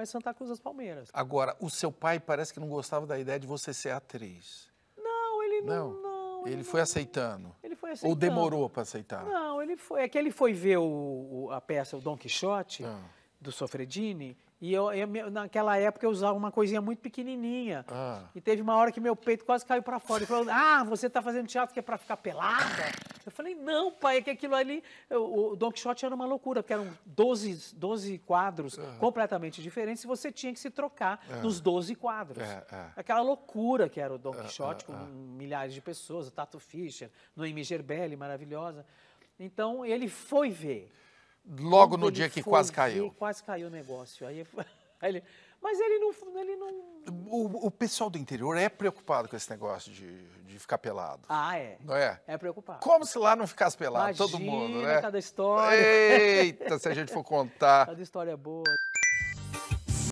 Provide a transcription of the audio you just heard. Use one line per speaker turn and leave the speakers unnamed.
é Santa Cruz das Palmeiras.
Agora, o seu pai parece que não gostava da ideia de você ser atriz. Não, ele não. não, não ele, ele foi não, aceitando. Ele foi aceitando. Ou demorou para aceitar?
Não, ele foi. É que ele foi ver o, o, a peça O Dom Quixote, ah. do Sofredini, e eu, eu, naquela época eu usava uma coisinha muito pequenininha. Ah. E teve uma hora que meu peito quase caiu para fora. Ele falou: Ah, você está fazendo teatro que é para ficar pelada? Eu falei, não, pai, é que aquilo ali. O, Don Quixote era uma loucura, porque eram 12, 12 quadros uhum. completamente diferentes e você tinha que se trocar uhum. nos 12 quadros. Uhum. Aquela loucura que era o Don Quixote com milhares de pessoas, o Tato Fischer, Noemi Gerbelli, maravilhosa. Então ele foi ver.
Logo Quando no dia que quase ver, caiu.
Quase caiu o negócio. Aí, aí ele. Mas ele não. Ele não...
O, o, pessoal do interior é preocupado com esse negócio de de ficar pelado. Ah, é. Não é? É preocupado. Como se lá não ficasse pelado, Imagina, todo mundo, né? cada história. Eita, se a gente for contar. Cada história é boa. Né?